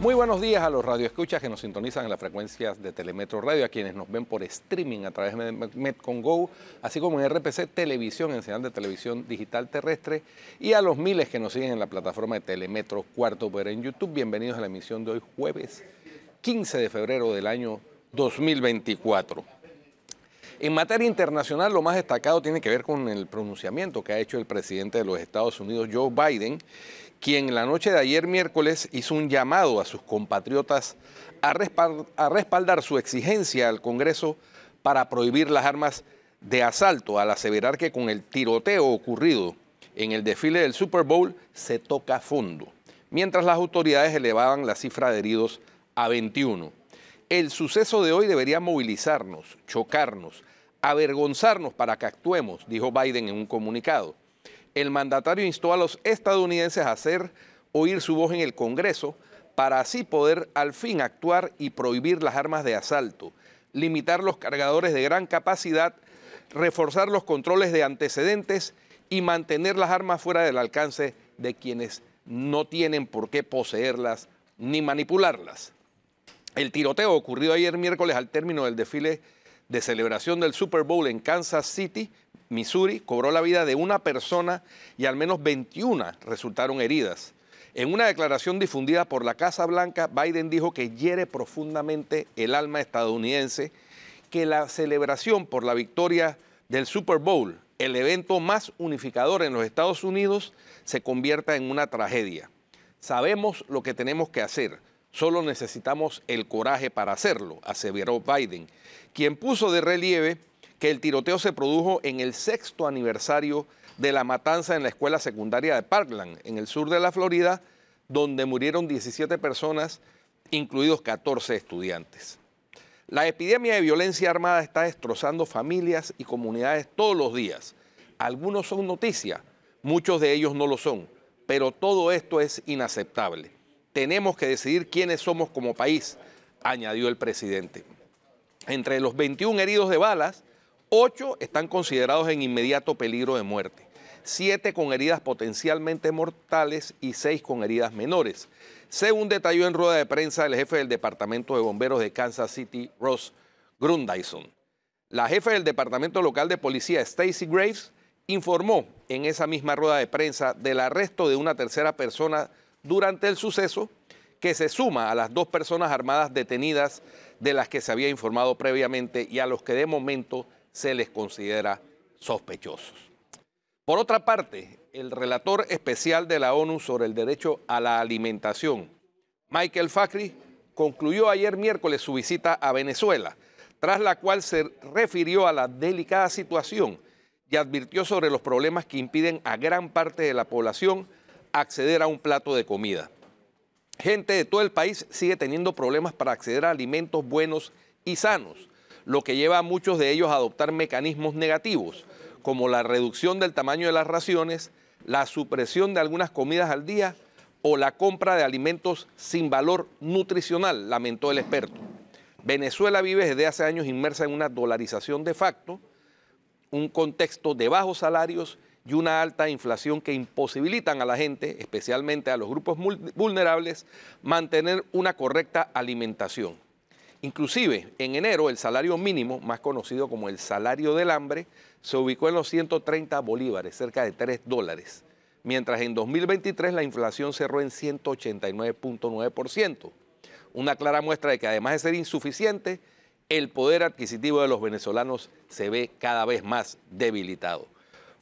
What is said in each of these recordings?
Muy buenos días a los radioescuchas que nos sintonizan en las frecuencias de Telemetro Radio, a quienes nos ven por streaming a través de MetConGo, Go, así como en RPC Televisión, en señal de televisión digital terrestre, y a los miles que nos siguen en la plataforma de Telemetro Cuarto Poder en YouTube. Bienvenidos a la emisión de hoy, jueves 15 de febrero del año 2024. En materia internacional, lo más destacado tiene que ver con el pronunciamiento que ha hecho el presidente de los Estados Unidos, Joe Biden, quien la noche de ayer miércoles hizo un llamado a sus compatriotas a, respaldar, su exigencia al Congreso para prohibir las armas de asalto, al aseverar que con el tiroteo ocurrido en el desfile del Super Bowl se toca fondo, mientras las autoridades elevaban la cifra de heridos a 21. El suceso de hoy debería movilizarnos, chocarnos, avergonzarnos para que actuemos, dijo Biden en un comunicado el mandatario instó a los estadounidenses a hacer oír su voz en el Congreso para así poder al fin actuar y prohibir las armas de asalto, limitar los cargadores de gran capacidad, reforzar los controles de antecedentes y mantener las armas fuera del alcance de quienes no tienen por qué poseerlas ni manipularlas. El tiroteo ocurrió ayer miércoles al término del desfile de celebración del Super Bowl en Kansas City Missouri, cobró la vida de una persona y al menos 21 resultaron heridas. En una declaración difundida por la Casa Blanca, Biden dijo que hiere profundamente el alma estadounidense que la celebración por la victoria del Super Bowl, el evento más unificador en los Estados Unidos, se convierta en una tragedia. Sabemos lo que tenemos que hacer, solo necesitamos el coraje para hacerlo, aseveró Biden, quien puso de relieve que el tiroteo se produjo en el sexto aniversario de la matanza en la escuela secundaria de Parkland, en el sur de la Florida, donde murieron 17 personas, incluidos 14 estudiantes. La epidemia de violencia armada está destrozando familias y comunidades todos los días. Algunos son noticia, muchos de ellos no lo son, pero todo esto es inaceptable. Tenemos que decidir quiénes somos como país, añadió el presidente. Entre los 21 heridos de balas Ocho están considerados en inmediato peligro de muerte, siete con heridas potencialmente mortales y seis con heridas menores. Según detalló en rueda de prensa el jefe del Departamento de Bomberos de Kansas City, Ross Grundison. La jefe del Departamento Local de Policía, Stacy Graves, informó en esa misma rueda de prensa del arresto de una tercera persona durante el suceso, que se suma a las dos personas armadas detenidas de las que se había informado previamente y a los que de momento se les considera sospechosos. Por otra parte, el relator especial de la ONU sobre el derecho a la alimentación, Michael Fakri, concluyó ayer miércoles su visita a Venezuela, tras la cual se refirió a la delicada situación y advirtió sobre los problemas que impiden a gran parte de la población acceder a un plato de comida. Gente de todo el país sigue teniendo problemas para acceder a alimentos buenos y sanos lo que lleva a muchos de ellos a adoptar mecanismos negativos, como la reducción del tamaño de las raciones, la supresión de algunas comidas al día o la compra de alimentos sin valor nutricional, lamentó el experto. Venezuela vive desde hace años inmersa en una dolarización de facto, un contexto de bajos salarios y una alta inflación que imposibilitan a la gente, especialmente a los grupos vulnerables, mantener una correcta alimentación. Inclusive, en enero, el salario mínimo, más conocido como el salario del hambre, se ubicó en los 130 bolívares, cerca de 3 dólares, mientras en 2023 la inflación cerró en 189.9%. Una clara muestra de que además de ser insuficiente, el poder adquisitivo de los venezolanos se ve cada vez más debilitado.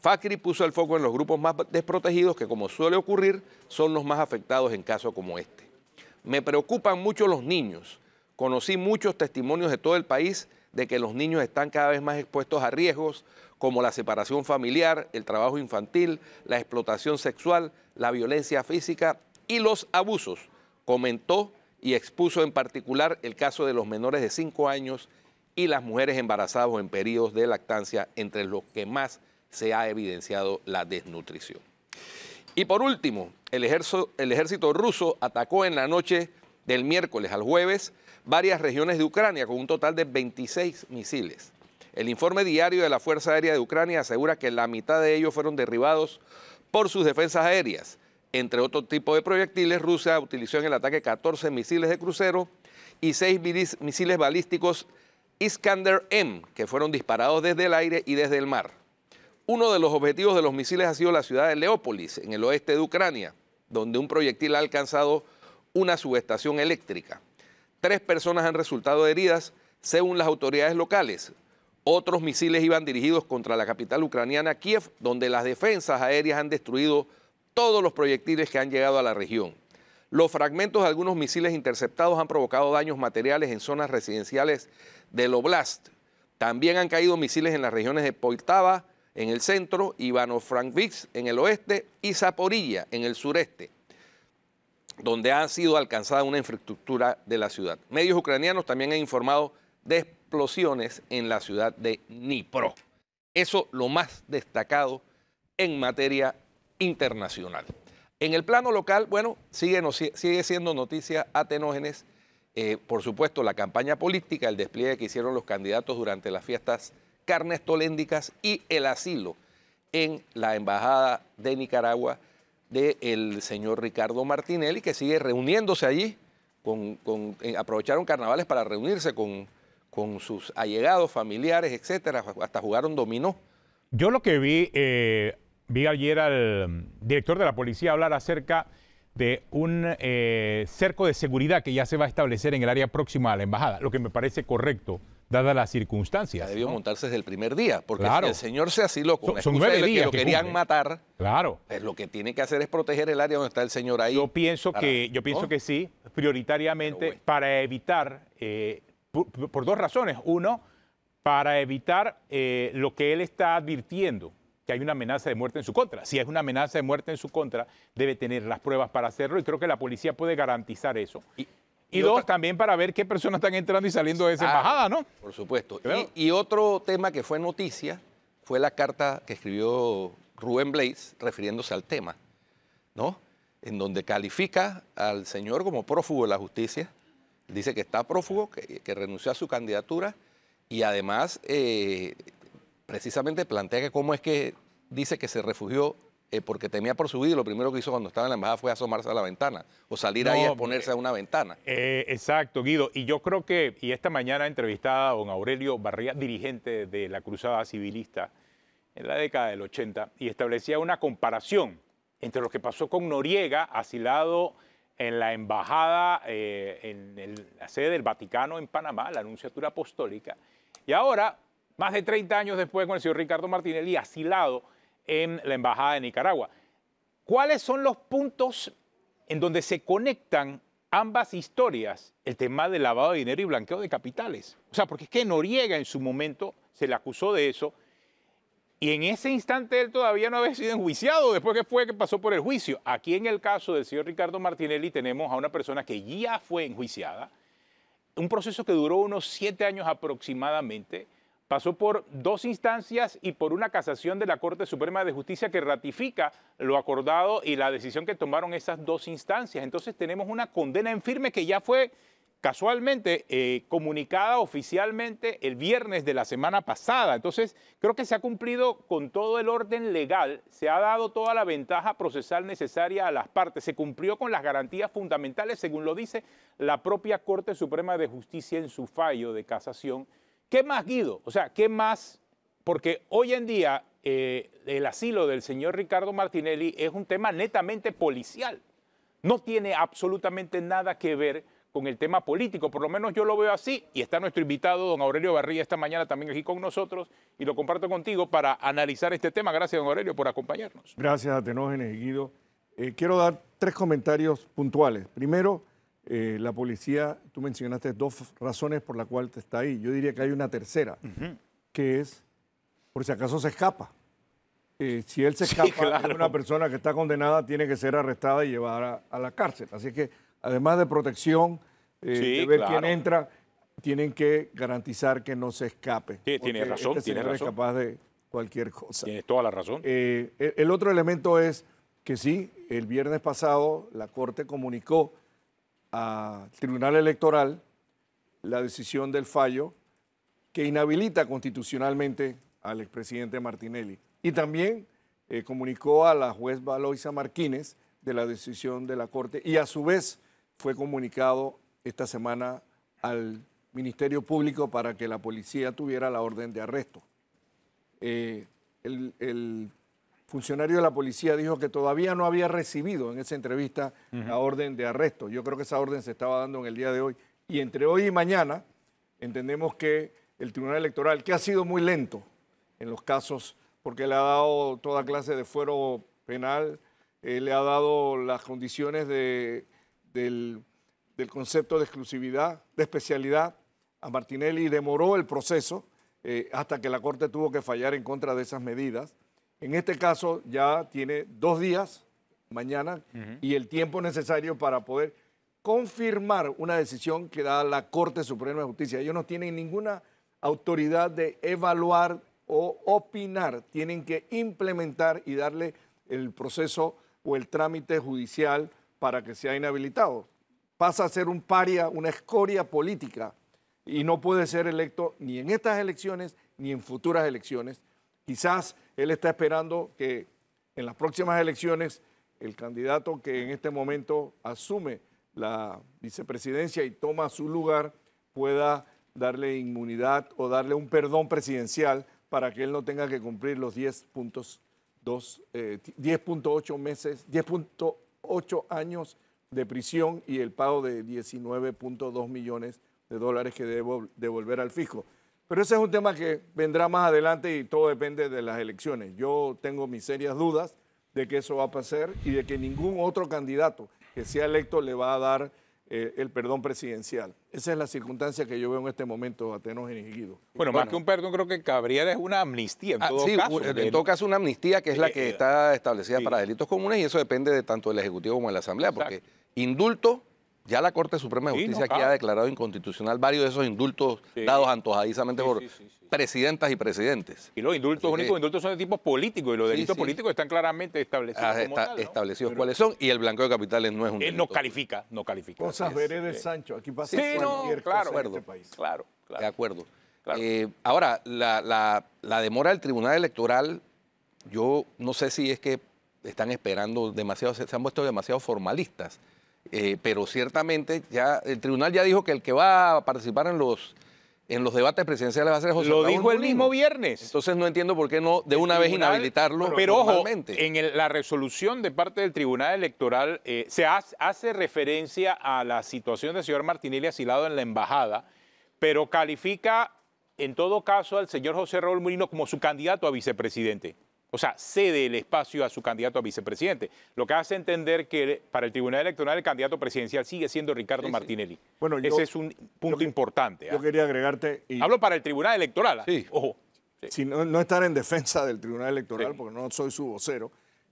Facri puso el foco en los grupos más desprotegidos que, como suele ocurrir, son los más afectados en casos como este. Me preocupan mucho los niños Conocí muchos testimonios de todo el país de que los niños están cada vez más expuestos a riesgos como la separación familiar, el trabajo infantil, la explotación sexual, la violencia física y los abusos. Comentó y expuso en particular el caso de los menores de 5 años y las mujeres embarazadas en periodos de lactancia, entre los que más se ha evidenciado la desnutrición. Y por último, el, el ejército ruso atacó en la noche del miércoles al jueves varias regiones de Ucrania con un total de 26 misiles. El informe diario de la Fuerza Aérea de Ucrania asegura que la mitad de ellos fueron derribados por sus defensas aéreas. Entre otro tipo de proyectiles, Rusia utilizó en el ataque 14 misiles de crucero y 6 misiles balísticos Iskander M, que fueron disparados desde el aire y desde el mar. Uno de los objetivos de los misiles ha sido la ciudad de Leópolis, en el oeste de Ucrania, donde un proyectil ha alcanzado una subestación eléctrica. Tres personas han resultado heridas, según las autoridades locales. Otros misiles iban dirigidos contra la capital ucraniana Kiev, donde las defensas aéreas han destruido todos los proyectiles que han llegado a la región. Los fragmentos de algunos misiles interceptados han provocado daños materiales en zonas residenciales del Oblast. También han caído misiles en las regiones de Poltava, en el centro, Ivano-Frankivsk, en el oeste, y Zaporilla, en el sureste donde ha sido alcanzada una infraestructura de la ciudad. Medios ucranianos también han informado de explosiones en la ciudad de Dnipro. Eso lo más destacado en materia internacional. En el plano local, bueno, sigue, siendo noticia Atenógenes, eh, por supuesto, la campaña política, el despliegue que hicieron los candidatos durante las fiestas carnes y el asilo en la Embajada de Nicaragua del señor Ricardo Martinelli, que sigue reuniéndose allí, con, eh, aprovecharon carnavales para reunirse con, sus allegados, familiares, etcétera, hasta jugaron dominó. Yo lo que vi, eh, vi ayer al director de la policía hablar acerca de un eh, cerco de seguridad que ya se va a establecer en el área próxima a la embajada, lo que me parece correcto dadas las circunstancias. debió montarse desde el primer día, porque claro. el señor se así con son, que lo querían matar. Claro. Pues lo que tiene que hacer es proteger el área donde está el señor ahí. Yo pienso que, yo pienso que sí, prioritariamente para evitar, eh, por, dos razones. Uno, para evitar eh, lo que él está advirtiendo que hay una amenaza de muerte en su contra. Si es una amenaza de muerte en su contra, debe tener las pruebas para hacerlo y creo que la policía puede garantizar eso. Y, dos, también para ver qué personas están entrando y saliendo de esa embajada, ¿no? Por supuesto. Y, otro tema que fue noticia fue la carta que escribió Rubén Blaze refiriéndose al tema, ¿no? En donde califica al señor como prófugo de la justicia, dice que está prófugo, que, renunció a su candidatura y además eh, precisamente plantea cómo es que dice que se refugió eh, porque temía por su vida y lo primero que hizo cuando estaba en la embajada fue asomarse a la ventana o salir ahí a ponerse a una ventana. Eh, exacto, Guido. Y yo creo que, y esta mañana entrevistada a don Aurelio Barría, dirigente de la Cruzada Civilista en la década del 80, y establecía una comparación entre lo que pasó con Noriega, asilado en la embajada, eh, en la sede del Vaticano en Panamá, la Anunciatura Apostólica, y ahora, más de 30 años después, con el señor Ricardo Martinelli, asilado en la Embajada de Nicaragua. ¿Cuáles son los puntos en donde se conectan ambas historias, el tema del lavado de dinero y blanqueo de capitales? O sea, porque es que Noriega en su momento se le acusó de eso y en ese instante él todavía no había sido enjuiciado después que fue que pasó por el juicio. Aquí en el caso del señor Ricardo Martinelli tenemos a una persona que ya fue enjuiciada, un proceso que duró unos siete años aproximadamente pasó por dos instancias y por una casación de la Corte Suprema de Justicia que ratifica lo acordado y la decisión que tomaron esas dos instancias. Entonces tenemos una condena en firme que ya fue casualmente eh, comunicada oficialmente el viernes de la semana pasada. Entonces creo que se ha cumplido con todo el orden legal, se ha dado toda la ventaja procesal necesaria a las partes, se cumplió con las garantías fundamentales, según lo dice la propia Corte Suprema de Justicia en su fallo de casación ¿Qué más, Guido? O sea, ¿qué más? Porque hoy en día eh, el asilo del señor Ricardo Martinelli es un tema netamente policial. No tiene absolutamente nada que ver con el tema político, por lo menos yo lo veo así, y está nuestro invitado, don Aurelio Barría, esta mañana también aquí con nosotros, y lo comparto contigo para analizar este tema. Gracias, don Aurelio, por acompañarnos. Gracias, Atenógenes Guido. Eh, quiero dar tres comentarios puntuales. Primero, eh, la policía, tú mencionaste dos razones por las cuales está ahí. Yo diría que hay una tercera, que es por si acaso se escapa. Eh, si él se escapa, una persona que está condenada tiene que ser arrestada y llevada a, la cárcel. Así que, además de protección, eh, de ver quién entra, tienen que garantizar que no se escape. Sí, tiene razón, este tiene razón. es capaz de cualquier cosa. Tiene toda la razón. el otro elemento es que sí, el viernes pasado la Corte comunicó al Tribunal Electoral la decisión del fallo que inhabilita constitucionalmente al expresidente Martinelli. Y también eh, comunicó a la juez Valoisa Martínez de la decisión de la Corte y a su vez fue comunicado esta semana al Ministerio Público para que la policía tuviera la orden de arresto. Eh, el funcionario de la policía dijo que todavía no había recibido en esa entrevista la orden de arresto. Yo creo que esa orden se estaba dando en el día de hoy. Y entre hoy y mañana entendemos que el Tribunal Electoral, que ha sido muy lento en los casos, porque le ha dado toda clase de fuero penal, eh, le ha dado las condiciones del, concepto de exclusividad, de especialidad a Martinelli, y demoró el proceso eh, hasta que la Corte tuvo que fallar en contra de esas medidas. En este caso ya tiene dos días, mañana, y el tiempo necesario para poder confirmar una decisión que da la Corte Suprema de Justicia. Ellos no tienen ninguna autoridad de evaluar o opinar, tienen que implementar y darle el proceso o el trámite judicial para que sea inhabilitado. Pasa a ser un paria, una escoria política y no puede ser electo ni en estas elecciones ni en futuras elecciones Quizás él está esperando que en las próximas elecciones el candidato que en este momento asume la vicepresidencia y toma su lugar pueda darle inmunidad o darle un perdón presidencial para que él no tenga que cumplir los 10.8 eh, meses, 10.8 años de prisión y el pago de 19.2 millones de dólares que debe devolver al fisco. Pero ese es un tema que vendrá más adelante y todo depende de las elecciones. Yo tengo mis serias dudas de que eso va a pasar y de que ningún otro candidato que sea electo le va a dar eh, el perdón presidencial. Esa es la circunstancia que yo veo en este momento, Atenos en Guido. Bueno, más que un perdón, creo que cabría es una amnistía en ah, todo sí, caso. En todo caso, una amnistía que es la eh, que eh, está establecida para delitos comunes y eso depende de tanto del Ejecutivo como de la Asamblea, porque indulto ya la Corte Suprema de Justicia aquí ha declarado inconstitucional varios de esos indultos dados antojadizamente por presidentas y presidentes. Y los indultos, eh, únicos son de tipo político y los delitos políticos están claramente establecidos. Ah, establecidos cuáles son y el blanqueo de capitales no es un. Él no califica, no califica. Cosas de Sancho. Aquí pasa cualquier claro, cosa en este país. Claro, claro. De acuerdo. Eh, ahora, la, la demora del Tribunal Electoral, yo no sé si es que están esperando demasiado, se han puesto demasiado formalistas eh, pero ciertamente ya el tribunal ya dijo que el que va a participar en los en los debates presidenciales va a ser José Lo dijo el mismo viernes. Entonces no entiendo por qué no de una vez inhabilitarlo. Pero ojo, en la resolución de parte del Tribunal Electoral eh, se hace, referencia a la situación del señor Martinelli asilado en la embajada, pero califica en todo caso al señor José Raúl Murino como su candidato a vicepresidente o sea, cede el espacio a su candidato a vicepresidente, lo que hace entender que para el Tribunal Electoral el candidato presidencial sigue siendo Ricardo Martinelli. Bueno, Ese es un punto importante. Yo ¿ah? quería agregarte... Y... Hablo para el Tribunal Electoral, ¿ah? sí. ojo. Si no, estar en defensa del Tribunal Electoral, porque no soy su vocero,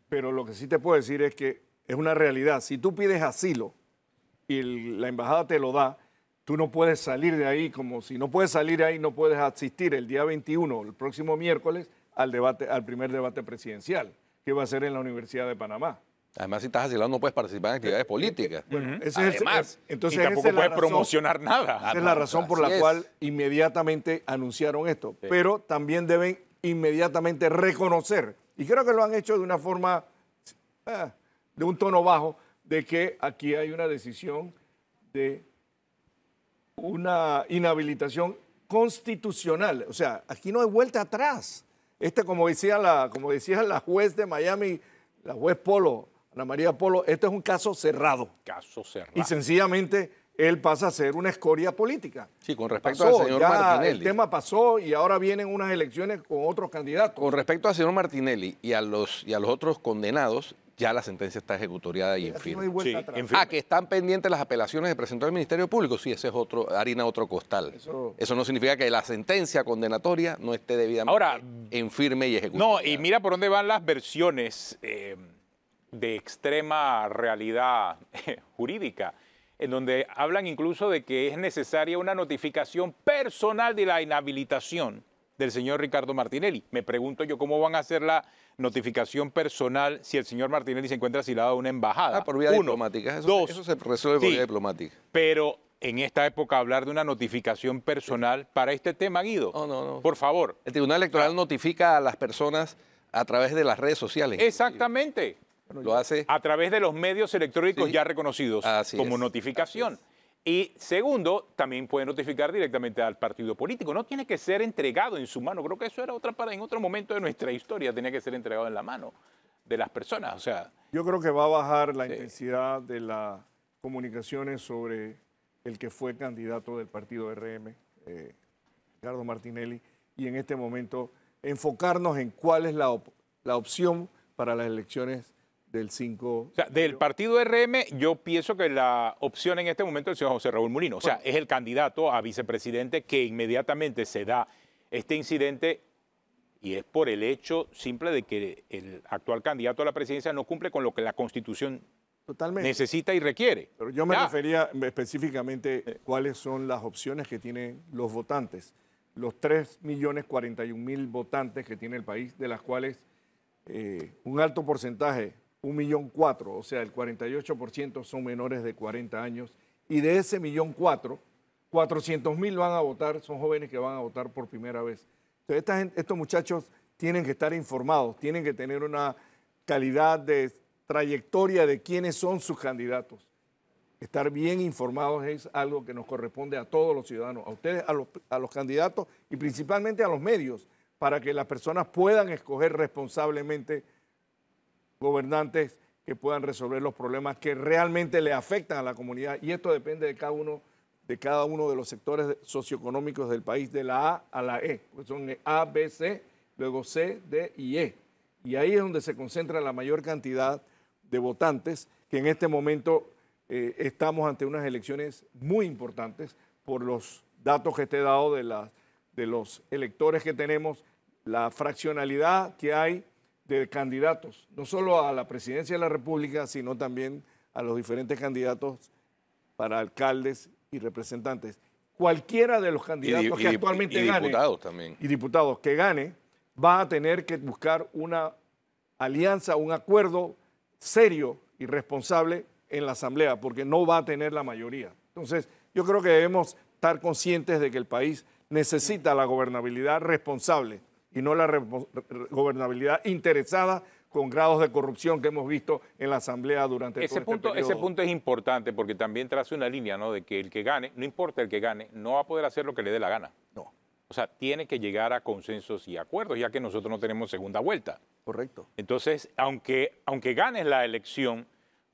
pero lo que sí te puedo decir es que es una realidad. Si tú pides asilo y la embajada te lo da, tú no puedes salir de ahí, como si no puedes salir de ahí, no puedes asistir el día 21, el próximo miércoles, al, debate, al primer debate presidencial, que va a ser en la Universidad de Panamá. Además, si estás asilado no puedes participar en actividades eh, eh, políticas. Eh, bueno, entonces, y tampoco puedes promocionar nada. Esa es la ah, razón por la cual inmediatamente anunciaron esto. Pero también deben inmediatamente reconocer, y creo que lo han hecho de una forma, ah, de un tono bajo, de que aquí hay una decisión de una inhabilitación constitucional. O sea, aquí no hay vuelta atrás. Este, como decía, la, como decía la juez de Miami, la juez Polo, Ana María Polo, este es un caso cerrado. Caso cerrado. Y sencillamente él pasa a ser una escoria política. Sí, con respecto al señor ya El tema pasó y ahora vienen unas elecciones con otros candidatos. Con respecto al señor Martinelli y a los, y a los otros condenados, ya la sentencia está ejecutoriada y en firme. ¿A ah, que están pendientes las apelaciones de presentó el Ministerio Público. Sí, ese es otro, harina otro costal. Eso, no significa que la sentencia condenatoria no esté debidamente Ahora, en firme y ejecutada. No, y mira por dónde van las versiones eh, de extrema realidad eh, jurídica, en donde hablan incluso de que es necesaria una notificación personal de la inhabilitación del señor Ricardo Martinelli. Me pregunto yo cómo van a hacer la notificación personal si el señor Martinelli se encuentra asilado a una embajada. Ah, por vía diplomática. Eso, eso se resuelve por vía diplomática. Pero en esta época hablar de una notificación personal para este tema, Guido. No, no, no. Por favor. El Tribunal Electoral ah. notifica a las personas a través de las redes sociales. Exactamente. lo hace. A través de los medios electrónicos ya reconocidos como notificación. Y segundo, también puede notificar directamente al partido político. No tiene que ser entregado en su mano. Creo que eso era otra para en otro momento de nuestra historia. Tenía que ser entregado en la mano de las personas. O sea, yo creo que va a bajar la intensidad de las comunicaciones sobre el que fue candidato del partido RM, eh, Ricardo Martinelli, y en este momento enfocarnos en cuál es la, la opción para las elecciones del 5. O sea, del partido RM, yo pienso que la opción en este momento es el señor José Raúl Mulino. O sea, es el candidato a vicepresidente que inmediatamente se da este incidente y es por el hecho simple de que el actual candidato a la presidencia no cumple con lo que la Constitución necesita y requiere. Pero yo me refería específicamente cuáles son las opciones que tienen los votantes. Los 3.041.000 votantes que tiene el país, de las cuales eh, un alto porcentaje un millón cuatro, o sea, el 48% son menores de 40 años, y de ese millón cuatro, 400 mil van a votar, son jóvenes que van a votar por primera vez. Entonces, estos muchachos tienen que estar informados, tienen que tener una calidad de trayectoria de quiénes son sus candidatos. Estar bien informados es algo que nos corresponde a todos los ciudadanos, a ustedes, a los candidatos y principalmente a los medios, para que las personas puedan escoger responsablemente gobernantes que puedan resolver los problemas que realmente le afectan a la comunidad. Y esto depende de cada uno de cada uno de los sectores socioeconómicos del país, de la A a la E. Pues son A, B, C, luego C, D y E. Y ahí es donde se concentra la mayor cantidad de votantes, que en este momento eh, estamos ante unas elecciones muy importantes por los datos que te he dado de, la, de los electores que tenemos, la fraccionalidad que hay de candidatos, no solo a la presidencia de la República, sino también a los diferentes candidatos para alcaldes y representantes. Cualquiera de los candidatos que actualmente y, Diputados también. Y diputados que gane, va a tener que buscar una alianza, un acuerdo serio y responsable en la Asamblea, porque no va a tener la mayoría. Entonces, yo creo que debemos estar conscientes de que el país necesita la gobernabilidad responsable y no la gobernabilidad interesada con grados de corrupción que hemos visto en la Asamblea durante ese todo este punto, Ese punto es importante porque también traza una línea, ¿no? De que el que gane, no importa el que gane, no va a poder hacer lo que le dé la gana. No. O sea, tiene que llegar a consensos y acuerdos, ya que nosotros no tenemos segunda vuelta. Correcto. Entonces, aunque, aunque ganes la elección,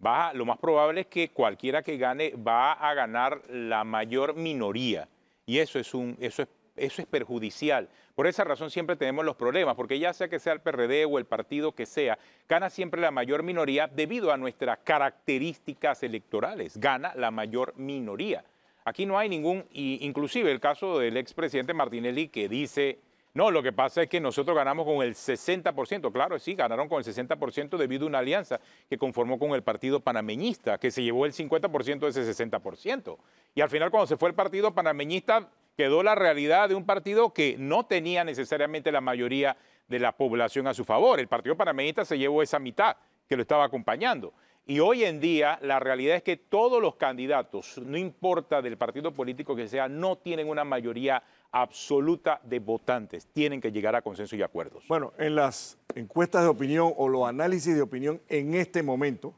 va, lo más probable es que cualquiera que gane va a ganar la mayor minoría. Y eso es, un, eso es eso es perjudicial. Por esa razón siempre tenemos los problemas, porque ya sea que sea el PRD o el partido que sea, gana siempre la mayor minoría debido a nuestras características electorales, gana la mayor minoría. Aquí no hay ningún, y inclusive el caso del expresidente Martinelli que dice, no, lo que pasa es que nosotros ganamos con el 60%, claro, sí, ganaron con el 60% debido a una alianza que conformó con el partido panameñista, que se llevó el 50% de ese 60%. Y al final cuando se fue el partido panameñista, quedó la realidad de un partido que no tenía necesariamente la mayoría de la población a su favor. El Partido Panameñista se llevó esa mitad que lo estaba acompañando. Y hoy en día la realidad es que todos los candidatos, no importa del partido político que sea, no tienen una mayoría absoluta de votantes. Tienen que llegar a consenso y acuerdos. Bueno, en las encuestas de opinión o los análisis de opinión en este momento,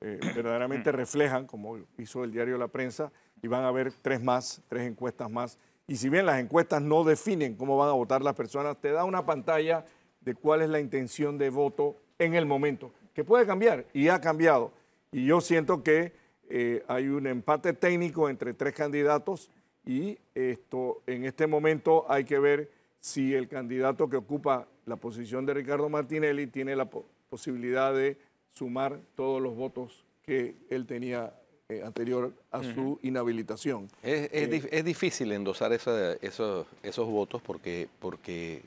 eh, verdaderamente reflejan, como hizo el diario La Prensa, y van a haber tres más, tres encuestas más y si bien las encuestas no definen cómo van a votar las personas, te da una pantalla de cuál es la intención de voto en el momento, que puede cambiar y ha cambiado. Y yo siento que eh, hay un empate técnico entre tres candidatos y esto en este momento hay que ver si el candidato que ocupa la posición de Ricardo Martinelli tiene la posibilidad de sumar todos los votos que él tenía eh, anterior a su inhabilitación. Es, eh, difícil endosar esos, esos, votos porque, porque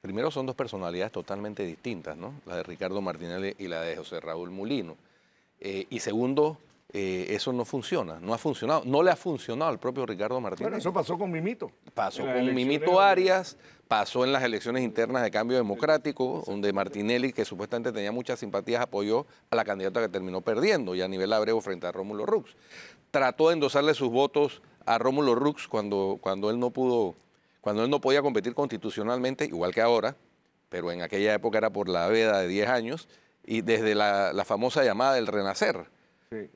primero son dos personalidades totalmente distintas, ¿no? La de Ricardo Martinelli y la de José Raúl Mulino. Eh, y segundo, eh, eso no funciona, no ha funcionado, no le ha funcionado al propio Ricardo Martínez. Bueno, eso pasó con Mimito. Pasó con Mimito Arias, pasó en las elecciones internas de Cambio Democrático, donde Martinelli, que supuestamente tenía muchas simpatías, apoyó a la candidata que terminó perdiendo, y a nivel abrevo frente a Rómulo Rux. Trató de endosarle sus votos a Rómulo Rux cuando, cuando él no pudo, cuando él no podía competir constitucionalmente, igual que ahora, pero en aquella época era por la veda de 10 años, y desde la famosa llamada del renacer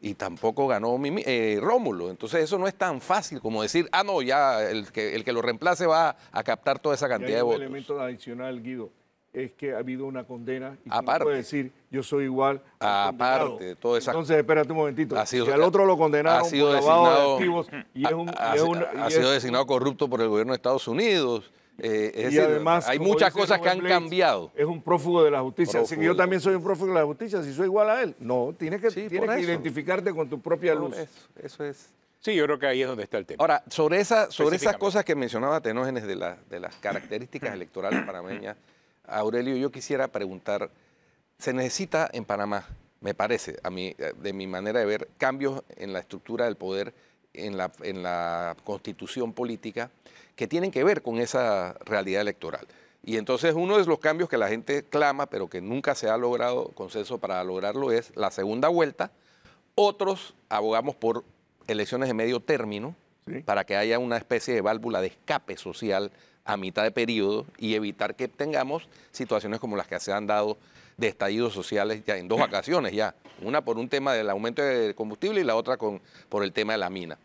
y tampoco ganó eh, Rómulo. Entonces eso no es tan fácil como decir, ah, no, ya el que, el que lo reemplace va a captar toda esa cantidad de votos. Un elemento adicional, Guido, es que ha habido una condena y aparte. decir yo soy igual a aparte de todo eso entonces espérate un momentito si al otro lo condenaron ha sido y es un, sido designado corrupto por el gobierno de Estados Unidos eh, y además, hay muchas cosas que han cambiado. Es un prófugo de la justicia. yo también soy un prófugo de la justicia, si soy igual a él. No, tienes que, identificarte con tu propia luz. Eso, es. Sí, yo creo que ahí es donde está el tema. Ahora, sobre, esa, sobre esas cosas que mencionaba Tenógenes de, de las características electorales panameñas, Aurelio, yo quisiera preguntar, ¿se necesita en Panamá, me parece, a mí, eh, de mi manera de ver, cambios en la estructura del poder, en la, en la constitución política? que tienen que ver con esa realidad electoral. Y entonces uno de los cambios que la gente clama, pero que nunca se ha logrado consenso para lograrlo, es la segunda vuelta. Otros abogamos por elecciones de medio término, para que haya una especie de válvula de escape social a mitad de periodo y evitar que tengamos situaciones como las que se han dado de estallidos sociales ya en dos ocasiones ya, una por un tema del aumento de combustible y la otra con, por el tema de la mina.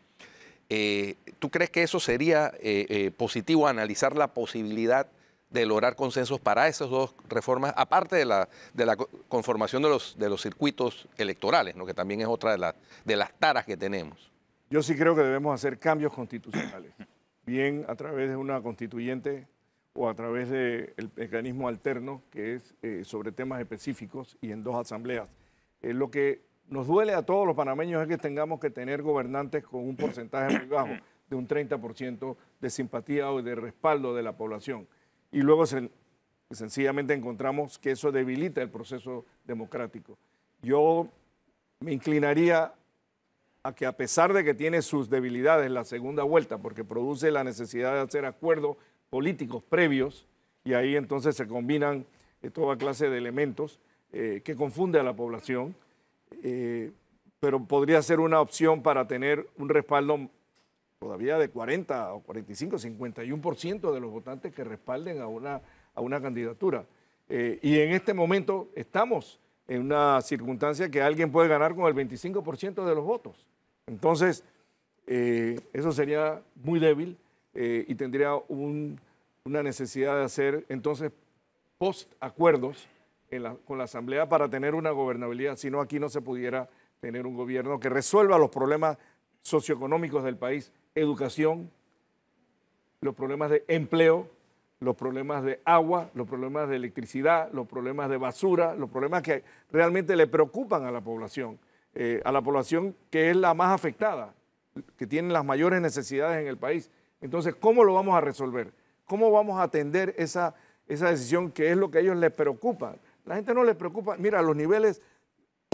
Eh, ¿Tú crees que eso sería eh, eh, positivo, analizar la posibilidad de lograr consensos para esas dos reformas, aparte de la, conformación de los, circuitos electorales, que también es otra de, las taras que tenemos? Yo sí creo que debemos hacer cambios constitucionales, bien a través de una constituyente o a través del mecanismo alterno, que es eh, sobre temas específicos y en dos asambleas. lo que nos duele a todos los panameños es que tengamos que tener gobernantes con un porcentaje muy bajo. de un 30% de simpatía o de respaldo de la población. Y luego sencillamente encontramos que eso debilita el proceso democrático. Yo me inclinaría a que a pesar de que tiene sus debilidades la segunda vuelta, porque produce la necesidad de hacer acuerdos políticos previos, y ahí entonces se combinan eh, toda clase de elementos eh, que confunde a la población, eh, pero podría ser una opción para tener un respaldo todavía de 40 o 45, 51% de los votantes que respalden a una, a una candidatura. Eh, y en este momento estamos en una circunstancia que alguien puede ganar con el 25% de los votos. Entonces, eh, eso sería muy débil eh, y tendría una necesidad de hacer entonces post-acuerdos con la Asamblea para tener una gobernabilidad, si no aquí no se pudiera tener un gobierno que resuelva los problemas socioeconómicos del país educación, los problemas de empleo, los problemas de agua, los problemas de electricidad, los problemas de basura, los problemas que realmente le preocupan a la población, eh, a la población que es la más afectada, que tiene las mayores necesidades en el país. Entonces, ¿cómo lo vamos a resolver? ¿Cómo vamos a atender esa, decisión que es lo que a ellos les preocupa? La gente no les preocupa, mira, los niveles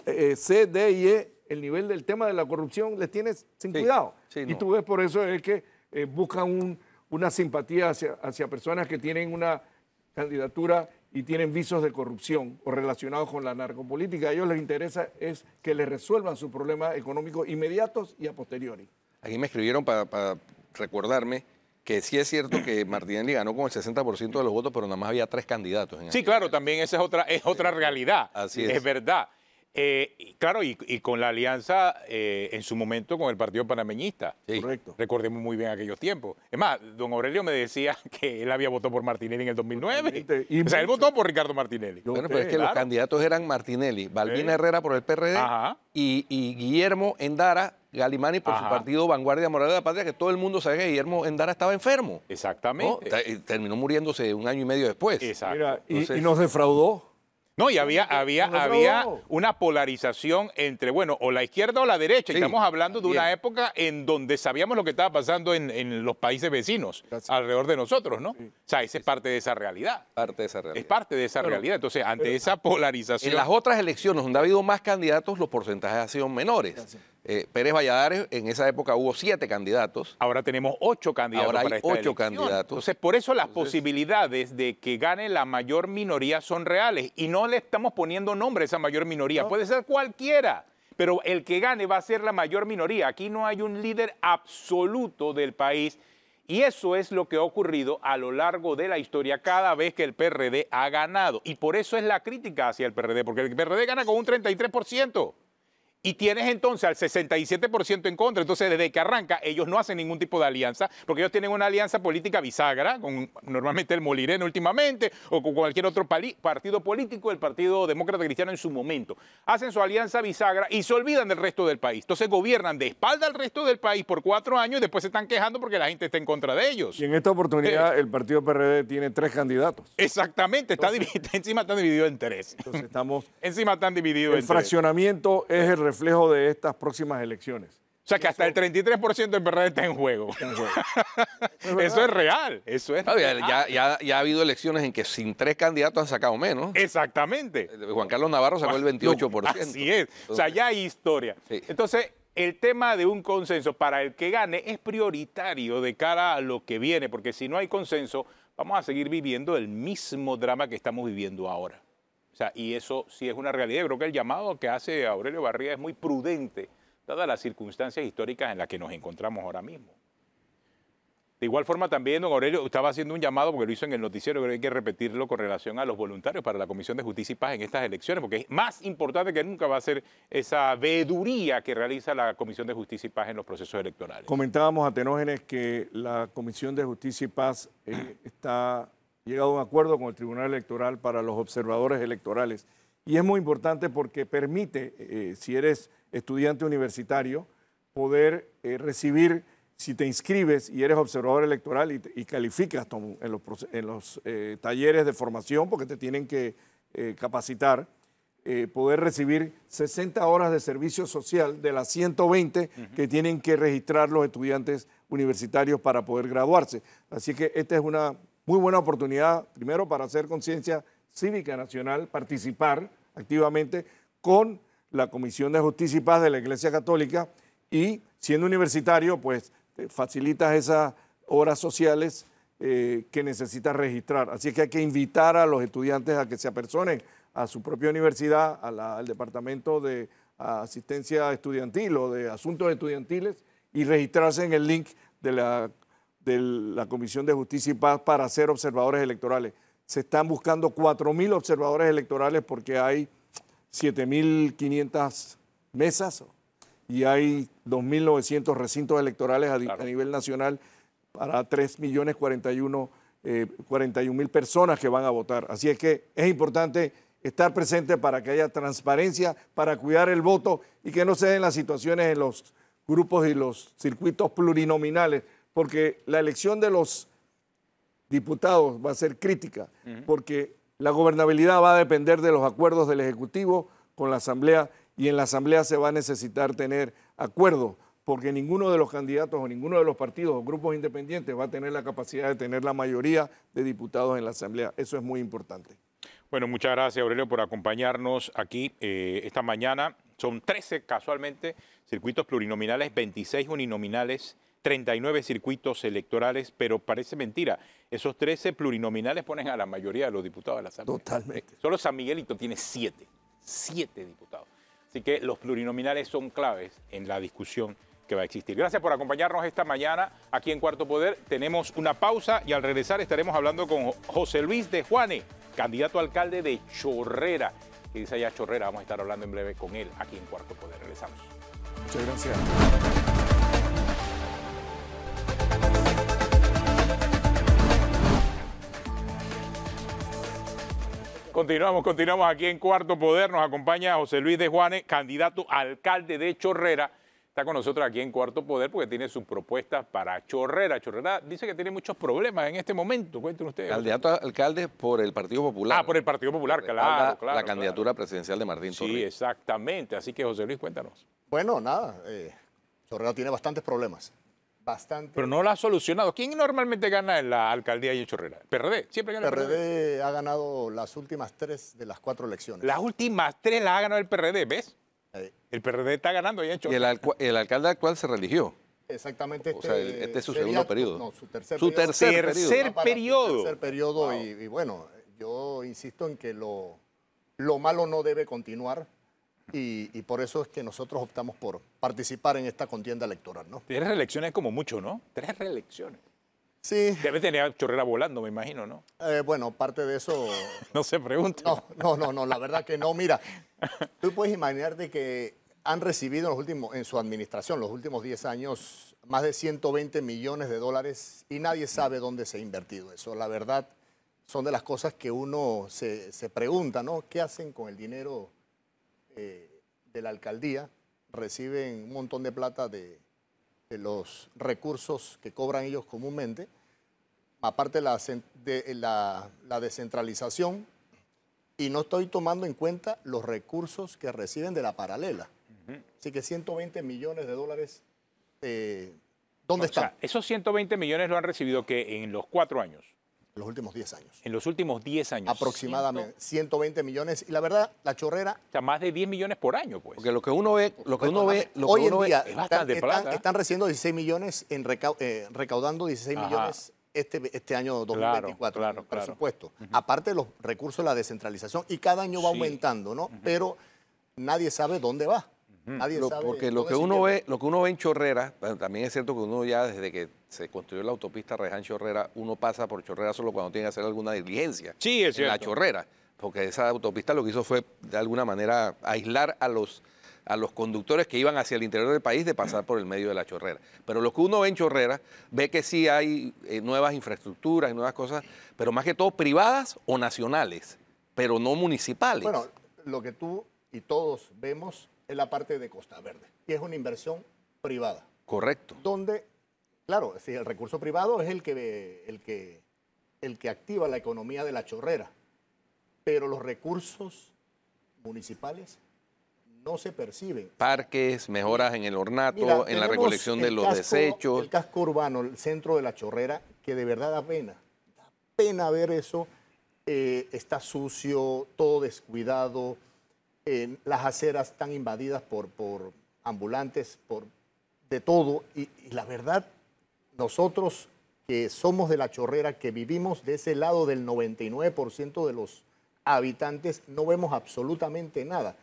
eh, C, D y E el nivel del tema de la corrupción les tienes sin cuidado. Y tú ves por eso es que eh, buscan una simpatía hacia, personas que tienen una candidatura y tienen visos de corrupción o relacionados con la narcopolítica. A ellos les interesa es que les resuelvan sus problemas económicos inmediatos y a posteriori. Aquí me escribieron para, recordarme que sí es cierto que Martínez ganó con el 60% de los votos, pero nada más había tres candidatos. sí, claro, también esa es otra, es otra eh, realidad. Es verdad. Eh, claro, y, con la alianza eh, en su momento con el Partido Panameñista. Correcto. Recordemos muy bien aquellos tiempos. Es más, don Aurelio me decía que él había votado por Martinelli en el 2009. Y o sea, él votó por Ricardo Martinelli. bueno, pero es que los candidatos eran Martinelli, Balbina Herrera por el PRD y, Guillermo Endara Galimani por su partido Vanguardia Moral de la Patria, que todo el mundo sabe que Guillermo Endara estaba enfermo. Exactamente. Terminó muriéndose un año y medio después. Exacto. y nos defraudó no, y había, había, había una polarización entre, bueno, o la izquierda o la derecha. Estamos hablando de una época en donde sabíamos lo que estaba pasando en, los países vecinos, alrededor de nosotros, ¿no? O sea, esa es parte de esa realidad. Parte de esa realidad. Es parte de esa realidad. Entonces, ante eh, esa ah, polarización. En las otras elecciones donde ha habido más candidatos, los porcentajes han sido menores. Eh, Pérez Valladares, en esa época hubo siete candidatos. Ahora tenemos ocho candidatos. Ahora ocho candidatos. Entonces, por eso las posibilidades de que gane la mayor minoría son reales y no le estamos poniendo nombre a esa mayor minoría. Puede ser cualquiera pero el que gane va a ser la mayor minoría. Aquí no hay un líder absoluto del país. Y eso es lo que ha ocurrido a lo largo de la historia cada vez que el PRD ha ganado. Y por eso es la crítica hacia el PRD, porque el PRD gana con un 33%. Y tienes entonces al 67% en contra. Entonces, desde que arranca, ellos no hacen ningún tipo de alianza, porque ellos tienen una alianza política bisagra, con normalmente el Molireno últimamente, o con cualquier otro partido político, el Partido Demócrata Cristiano en su momento. Hacen su alianza bisagra y se olvidan del resto del país. Entonces, gobiernan de espalda al resto del país por cuatro años y después se están quejando porque la gente está en contra de ellos. Y en esta oportunidad, eh. el Partido PRD tiene tres candidatos. Exactamente, está dividido, encima están divididos en tres. Entonces, estamos. encima están divididos en tres. El fraccionamiento es el reflejo de estas próximas elecciones. O sea, que hasta el 33% en verdad está en juego. eso es real, eso Ya, ha habido elecciones en que sin tres candidatos han sacado menos. Exactamente. Eh, Juan Carlos Navarro sacó el 28%. Así es, o sea, ya hay historia. Entonces, el tema de un consenso para el que gane es prioritario de cara a lo que viene, porque si no hay consenso, vamos a seguir viviendo el mismo drama que estamos viviendo ahora. O sea, y eso sí es una realidad. Creo que el llamado que hace Aurelio Barría es muy prudente, dadas las circunstancias históricas en las que nos encontramos ahora mismo. De igual forma también, don Aurelio, estaba haciendo un llamado, porque lo hizo en el noticiero, creo que hay que repetirlo con relación a los voluntarios para la Comisión de Justicia y Paz en estas elecciones, porque es más importante que nunca va a ser esa veeduría que realiza la Comisión de Justicia y Paz en los procesos electorales. Comentábamos, Atenógenes, que la Comisión de Justicia y Paz eh, está llegado a un acuerdo con el Tribunal Electoral para los observadores electorales. Y es muy importante porque permite, eh, eh, si eres estudiante universitario, poder eh, recibir, si te inscribes y eres observador electoral y, calificas en los, talleres de formación, porque te tienen que capacitar, poder recibir 60 horas de servicio social de las 120 que tienen que registrar los estudiantes universitarios para poder graduarse. Así que esta es una muy buena oportunidad, primero para hacer conciencia cívica nacional, participar activamente con la Comisión de Justicia y Paz de la Iglesia Católica y siendo universitario, pues eh, facilitas esas horas sociales eh, que necesitas registrar. Así que hay que invitar a los estudiantes a que se apersonen a su propia universidad, al departamento de asistencia estudiantil o de asuntos estudiantiles y registrarse en el link de la de la Comisión de Justicia y Paz para ser observadores electorales. Se están buscando 4.000 observadores electorales porque hay 7.500 mesas y hay 2.900 recintos electorales a, nivel nacional para 3.041.000 eh, 41 personas que van a votar. Así es que es importante estar presente para que haya transparencia, para cuidar el voto y que no se den las situaciones en los grupos y los circuitos plurinominales porque la elección de los diputados va a ser crítica, porque la gobernabilidad va a depender de los acuerdos del Ejecutivo con la Asamblea y en la Asamblea se va a necesitar tener acuerdos, porque ninguno de los candidatos o ninguno de los partidos o grupos independientes va a tener la capacidad de tener la mayoría de diputados en la Asamblea. Eso es muy importante. Bueno, muchas gracias Aurelio por acompañarnos aquí eh, esta mañana. Son 13 casualmente circuitos plurinominales, 26 uninominales 39 circuitos electorales, pero parece mentira. Esos 13 plurinominales ponen a la mayoría de los diputados de la Asamblea. Totalmente. Eh, solo San Miguelito tiene 7, 7 diputados. Así que los plurinominales son claves en la discusión que va a existir. Gracias por acompañarnos esta mañana aquí en Cuarto Poder. Tenemos una pausa y al regresar estaremos hablando con José Luis de Juane, candidato alcalde de Chorrera. Que dice allá Chorrera, vamos a estar hablando en breve con él aquí en Cuarto Poder. Regresamos. Muchas gracias. Continuamos, continuamos aquí en Cuarto Poder. Nos acompaña José Luis de Juanes, candidato alcalde de Chorrera. Está con nosotros aquí en Cuarto Poder porque tiene sus propuestas para Chorrera. Chorrera dice que tiene muchos problemas en este momento. Cuéntenos ustedes. Candidato alcalde por el Partido Popular. Ah, por el Partido Popular, claro, La candidatura presidencial de Martín Sí, exactamente. Así que, José Luis, cuéntanos. Bueno, nada. Eh, Chorrera tiene bastantes problemas. Pero no la ha solucionado. ¿Quién normalmente gana en la alcaldía de Chorrera? PRD, siempre gana PRD el PRD. ha ganado las últimas tres de las cuatro elecciones. Las últimas tres las ha ganado el PRD, ¿ves? El PRD está ganando Y el, el alcalde actual se religió. Exactamente. Este, este es su segundo periodo. No, su tercer periodo. Su tercer periodo. Su tercer periodo. Y, bueno, yo insisto en que lo, lo malo no debe continuar y, por eso es que nosotros optamos por participar en esta contienda electoral. ¿no? Tres reelecciones como mucho, ¿no? Tres reelecciones. Sí. Debe tener chorrera volando, me imagino, ¿no? Eh, bueno, parte de eso... no se pregunta. No, no, no, la verdad que no. Mira, tú puedes imaginarte que han recibido en, los últimos, en su administración, los últimos 10 años, más de 120 millones de dólares y nadie sabe dónde se ha invertido eso. La verdad, son de las cosas que uno se, se pregunta, ¿no? ¿Qué hacen con el dinero eh, de la alcaldía reciben un montón de plata de, los recursos que cobran ellos comúnmente, aparte de, eh, la, descentralización, y no estoy tomando en cuenta los recursos que reciben de la paralela. Así que 120 millones de dólares, eh, ¿dónde están? esos 120 millones lo han recibido que en los cuatro años. En los últimos 10 años. En los últimos 10 años. Aproximadamente, 120 millones. Y la verdad, la chorrera... O sea, más de 10 millones por año, pues. Porque lo que uno ve, lo que uno ve, hoy en día están, recibiendo 16 millones, en eh, recaudando 16 millones este, este año 2024, claro, claro, por supuesto. Aparte de los recursos de la descentralización, y cada año va aumentando, ¿no? Pero nadie sabe dónde va. Mm. porque lo que uno ve, lo que uno ve en Chorrera, también es cierto que uno ya desde que se construyó la autopista Reján Chorrera, uno pasa por Chorrera solo cuando tiene que hacer alguna diligencia. Sí, es en la Chorrera, porque esa autopista lo que hizo fue de alguna manera aislar a los a los conductores que iban hacia el interior del país de pasar por el medio de la chorrera. Pero lo que uno ve en chorrera, ve que sí hay eh, nuevas infraestructuras y nuevas cosas, pero más que todo privadas o nacionales, pero no municipales. Bueno, lo que tú y todos vemos en la parte de Costa Verde. Y es una inversión privada. Correcto. Donde, claro, si el recurso privado es el que, el que, el que activa la economía de la chorrera, pero los recursos municipales no se perciben. Parques, mejoras en el ornato, en la recolección de los desechos. El casco urbano, el centro de la chorrera, que de verdad da pena. Da pena ver eso. Eh, está sucio, todo descuidado las aceras están invadidas por, por ambulantes, por de todo. Y, la verdad, nosotros que somos de la chorrera, que vivimos de ese lado del 99% de los habitantes, no vemos absolutamente nada.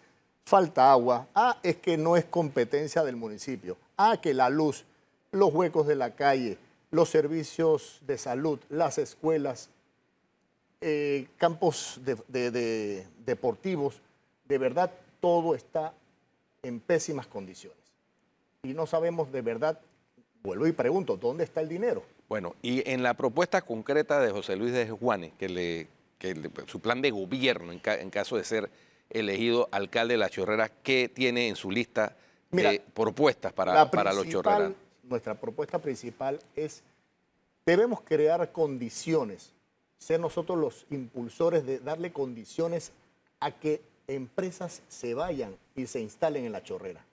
Falta agua. Ah, es que no es competencia del municipio. Ah, que la luz, los huecos de la calle, los servicios de salud, las escuelas, eh, campos de, deportivos de verdad todo está en pésimas condiciones. Y no sabemos de verdad, vuelvo y pregunto, ¿dónde está el dinero? Bueno, y en la propuesta concreta de José Luis de Juanes, que, le, pues, su plan de gobierno en, caso de ser elegido alcalde de La Chorrera, ¿qué tiene en su lista de propuestas para, para los chorreras? Nuestra propuesta principal es, debemos crear condiciones, ser nosotros los impulsores de darle condiciones a que empresas se vayan y se instalen en la chorrera.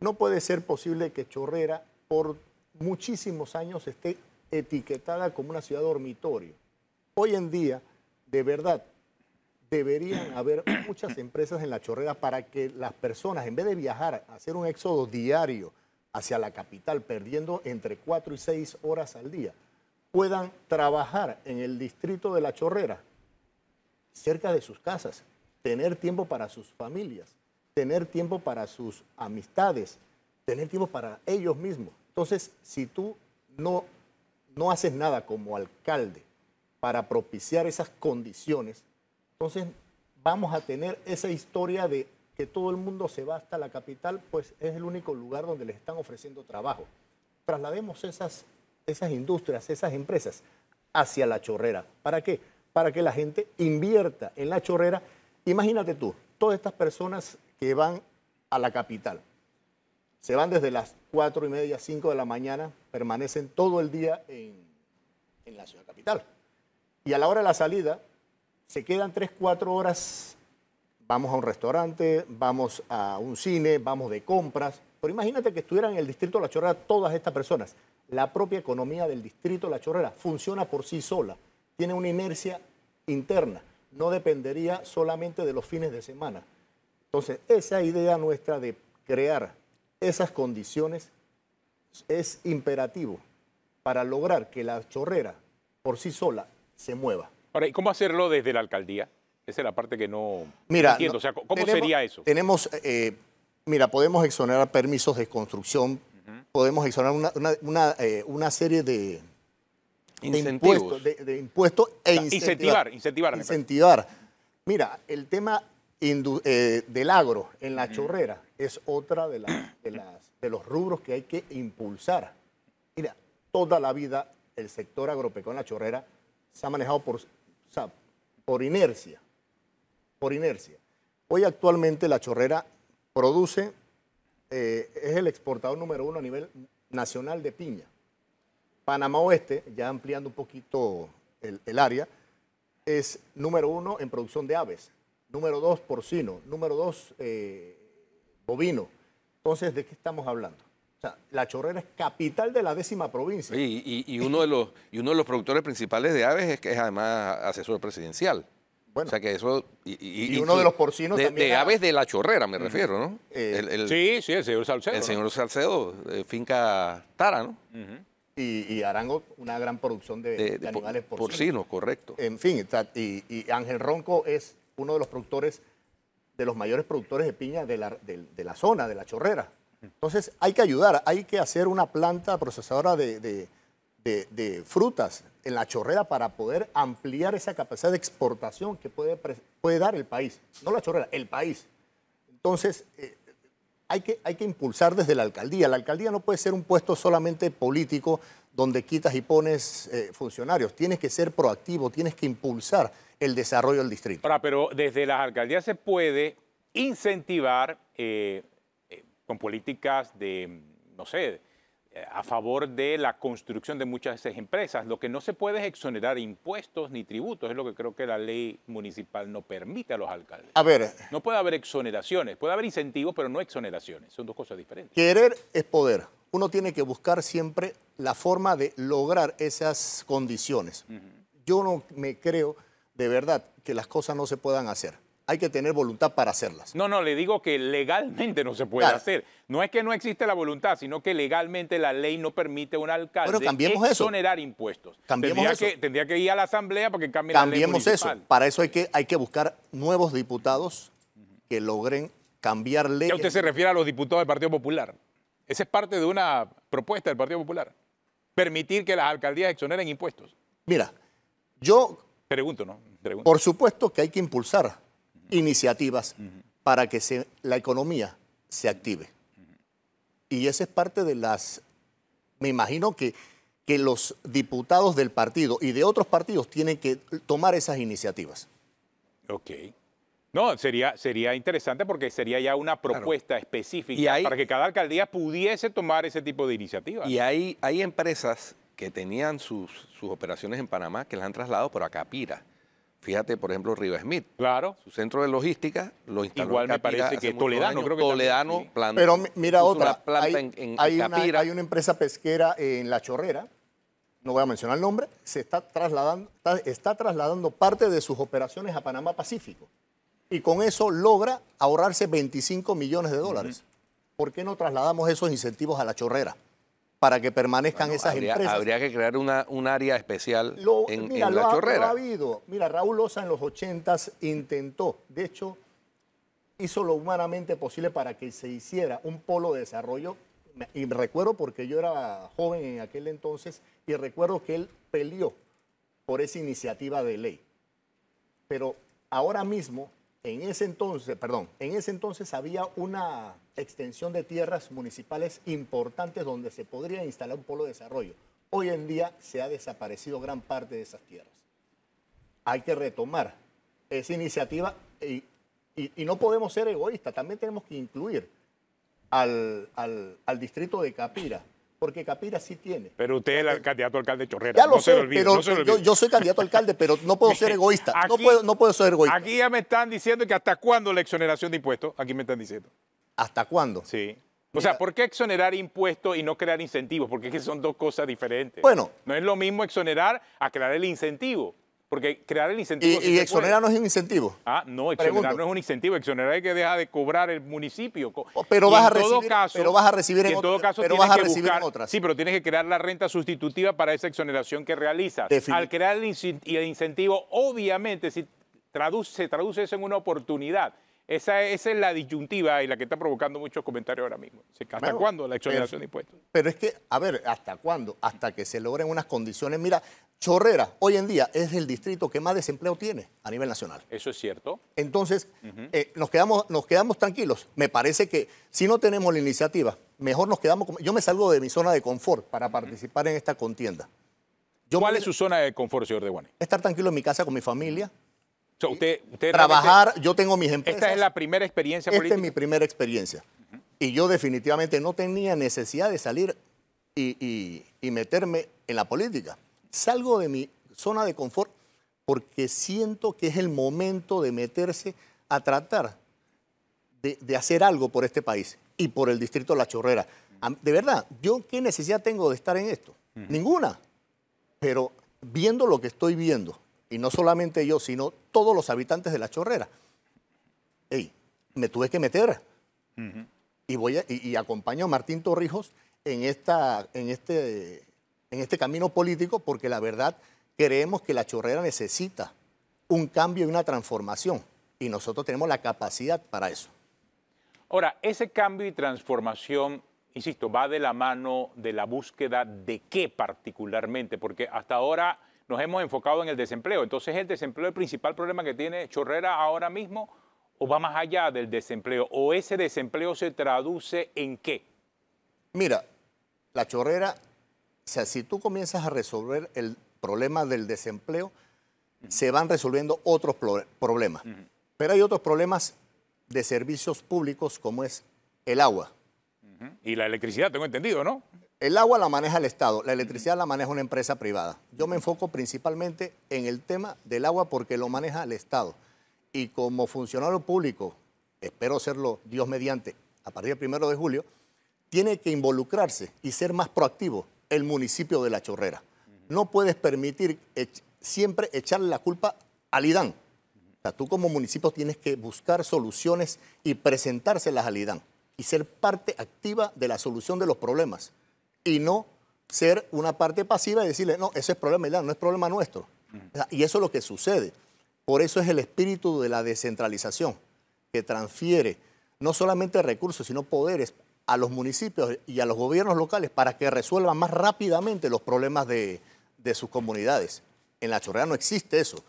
No puede ser posible que Chorrera por muchísimos años esté etiquetada como una ciudad dormitorio. Hoy en día, de verdad, deberían haber muchas empresas en la chorrera para que las personas, en vez de viajar, hacer un éxodo diario hacia la capital, perdiendo entre 4 y 6 horas al día, puedan trabajar en el distrito de la chorrera, cerca de sus casas, tener tiempo para sus familias, tener tiempo para sus amistades, tener tiempo para ellos mismos. Entonces, si tú no, no haces nada como alcalde para propiciar esas condiciones, entonces vamos a tener esa historia de que todo el mundo se va hasta la capital, pues es el único lugar donde les están ofreciendo trabajo. Traslademos esas, esas industrias, esas empresas hacia la chorrera. ¿Para qué? Para que la gente invierta en la chorrera Imagínate tú, todas estas personas que van a la capital, se van desde las 4 y media, 5 de la mañana, permanecen todo el día en, la ciudad capital. Y a la hora de la salida, se quedan 3, 4 horas, vamos a un restaurante, vamos a un cine, vamos de compras. Pero imagínate que estuvieran en el distrito de La Chorrera todas estas personas. La propia economía del distrito de La Chorrera funciona por sí sola, tiene una inercia interna no dependería solamente de los fines de semana. Entonces, esa idea nuestra de crear esas condiciones es imperativo para lograr que la chorrera por sí sola se mueva. Ahora, ¿y cómo hacerlo desde la alcaldía? Esa es la parte que no mira, entiendo. ¿cómo sería eso? Tenemos, eh, mira, podemos exonerar permisos de construcción, podemos exonerar una eh, serie de, de impuestos, de, e incentivar. Incentivar, incentivar. Mira, el tema eh, del agro en la chorrera es otra de, las, de los rubros que hay que impulsar. Mira, toda la vida el sector agropecuario en la chorrera se ha manejado por, por inercia. Por inercia. Hoy actualmente la chorrera produce, eh, es el exportador número uno a nivel nacional de piña. Panamá Oeste, ya ampliando un poquito el, área, es número uno en producción de aves, número dos porcino, número dos eh, bovino. Entonces, ¿de qué estamos hablando? O sea, la Chorrera es capital de la décima provincia. Y, uno, de los, y uno de los productores principales de aves es que es además asesor presidencial. Bueno, o sea que eso. Y, uno de los porcinos de, también. De aves de la chorrera, me refiero, ¿no? Eh, sí, sí, el señor Salcedo. El señor Salcedo, eh, finca Tara, ¿no? y, y, Arango, una gran producción de, animales porcinos. Porcino, correcto. En fin, y, Ángel Ronco es uno de los productores, de los mayores productores de piña de la, de, la zona, de la chorrera. Entonces hay que ayudar, hay que hacer una planta procesadora de, frutas en la chorrera para poder ampliar esa capacidad de exportación que puede, puede dar el país. No la chorrera, el país. Entonces, eh, hay que, impulsar desde la alcaldía. La alcaldía no puede ser un puesto solamente político donde quitas y pones eh, funcionarios. Tienes que ser proactivo, tienes que impulsar el desarrollo del distrito. Ahora, pero desde las alcaldías se puede incentivar eh, eh, con políticas de, no sé, a favor de la construcción de muchas de esas empresas. Lo que no se puede es exonerar impuestos ni tributos, es lo que creo que la ley municipal no permite a los alcaldes. A ver. No puede haber exoneraciones, puede haber incentivos, pero no exoneraciones, son dos cosas diferentes. Querer es poder. Uno tiene que buscar siempre la forma de lograr esas condiciones. Yo no me creo de verdad que las cosas no se puedan hacer hay que tener voluntad para hacerlas. No, no, le digo que legalmente no se puede hacer. No es que no existe la voluntad, sino que legalmente la ley no permite a un alcalde exonerar impuestos. tendría Que, tendría que ir a la asamblea porque cambie la ley municipal. eso. Para eso hay que, hay que buscar nuevos diputados que logren cambiar leyes. usted se refiere a los diputados del Partido Popular? Esa es parte de una propuesta del Partido Popular. Permitir que las alcaldías exoneren impuestos. Mira, yo... Pregunto, ¿no? Por supuesto que hay que impulsar iniciativas para que la economía se active. Y esa es parte de las, me imagino que, los diputados del partido y de otros partidos tienen que tomar esas iniciativas. Ok. No, sería, sería interesante porque sería ya una propuesta específica para que cada alcaldía pudiese tomar ese tipo de iniciativas. Y hay, hay empresas que tenían sus, sus operaciones en Panamá que las han trasladado por Acapira. Fíjate, por ejemplo, Riva Smith. Claro. Su centro de logística lo instaló Igual me parece que Toledano, Toledano Pero mira otra. Hay, hay, una, empresa pesquera en La Chorrera, no voy a mencionar el nombre, se está trasladando, está, trasladando parte de sus operaciones a Panamá Pacífico. Y con eso logra ahorrarse 25 millones de dólares. ¿Por qué no trasladamos esos incentivos a La Chorrera? para que permanezcan esas empresas. Habría que crear una, un área especial en, la chorrera. ha habido. Mira, Raúl Loza en los 80 intentó, de hecho, hizo lo humanamente posible para que se hiciera un polo de desarrollo. Y recuerdo porque yo era joven en aquel entonces y recuerdo que él peleó por esa iniciativa de ley. Pero ahora mismo en ese entonces, perdón, en ese entonces había una extensión de tierras municipales importantes donde se podría instalar un polo de desarrollo. Hoy en día se ha desaparecido gran parte de esas tierras. Hay que retomar esa iniciativa y, no podemos ser egoístas, también tenemos que incluir al distrito de Capira, porque Capira sí tiene. Pero usted es el eh, candidato alcalde de Chorrera. Ya lo sé, olvide, yo, soy candidato alcalde, pero no puedo ser egoísta. no, puedo, ser egoísta. Aquí ya me están diciendo que hasta cuándo la exoneración de impuestos. Aquí me están diciendo. ¿Hasta cuándo? Sí. O sea, ¿por qué exonerar impuestos y no crear incentivos? Porque es que son dos cosas diferentes. Bueno. No es lo mismo exonerar a crear el incentivo. Porque crear el incentivo... ¿Y, exonera no es un incentivo? Ah, no, exonerar no es un incentivo. Exonerar es que deja de cobrar el municipio. Oh, pero, vas, a recibir, pero vas a recibir en, todo caso pero vas a recibir otras. Sí, pero tienes que crear la renta sustitutiva para esa exoneración que realizas. Al crear el, incentivo, obviamente, si traduce, se traduce eso en una oportunidad esa, es la disyuntiva y la que está provocando muchos comentarios ahora mismo. ¿Hasta cuándo la exoneración de impuestos? Pero es que, a ver, ¿hasta cuándo? Hasta que se logren unas condiciones. Mira, Chorrera hoy en día es el distrito que más desempleo tiene a nivel nacional. Eso es cierto. Entonces, eh, nos, quedamos, nos quedamos tranquilos. Me parece que si no tenemos la iniciativa, mejor nos quedamos. Yo me salgo de mi zona de confort para participar en esta contienda. ¿Cuál es su zona de confort, señor De Guane? Estar tranquilo en mi casa con mi familia, Trabajar, yo tengo mis empresas. Esta es la primera experiencia política. Esta es mi primera experiencia. Y yo definitivamente no tenía necesidad de salir y, meterme en la política. Salgo de mi zona de confort porque siento que es el momento de meterse a tratar de, hacer algo por este país y por el distrito de La Chorrera. De verdad, ¿yo qué necesidad tengo de estar en esto? Ninguna. Pero viendo lo que estoy viendo, y no solamente yo, sino todos los habitantes de la chorrera. Ey, me tuve que meter. y, voy y, acompaño a Martín Torrijos en, esta, en, este, en este camino político porque la verdad creemos que la chorrera necesita un cambio y una transformación y nosotros tenemos la capacidad para eso. Ahora, ese cambio y transformación, insisto, va de la mano de la búsqueda de qué particularmente, porque hasta ahora nos hemos enfocado en el desempleo. Entonces, ¿el desempleo es el principal problema que tiene Chorrera ahora mismo o va más allá del desempleo? ¿O ese desempleo se traduce en qué? Mira, la Chorrera, o sea, si tú comienzas a resolver el problema del desempleo, se van resolviendo otros problemas. Pero hay otros problemas de servicios públicos como es el agua. Y la electricidad, tengo entendido, ¿no? El agua la maneja el Estado, la electricidad la maneja una empresa privada. Yo me enfoco principalmente en el tema del agua porque lo maneja el Estado. Y como funcionario público, espero serlo Dios mediante a partir del primero de julio, tiene que involucrarse y ser más proactivo el municipio de La Chorrera. No puedes permitir siempre echarle la culpa al IDAN. tú como municipio tienes que buscar soluciones y presentárselas al IDAN y ser parte activa de la solución de los problemas y no ser una parte pasiva y decirle, no, ese es problema no es problema nuestro. Y eso es lo que sucede. Por eso es el espíritu de la descentralización, que transfiere no solamente recursos, sino poderes a los municipios y a los gobiernos locales para que resuelvan más rápidamente los problemas de, sus comunidades. En la chorrea no existe eso.